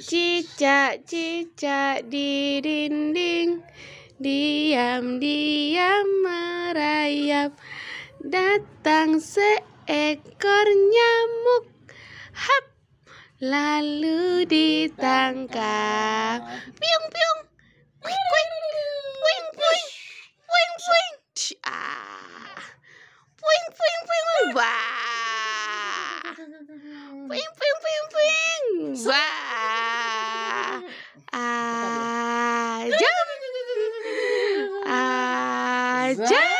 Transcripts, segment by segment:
Cicak cicak di dinding diam diam merayap datang se Ekor nyamuk hap lalu ditangkap piung piung kuing kuing kuing kuing kuing kuing wah puing puing puing wah ajam ajam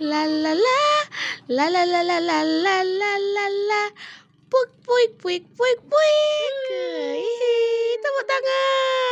啦啦啦，啦啦啦啦啦啦啦啦，扑扑扑扑扑扑，哥哥，怎么当啊？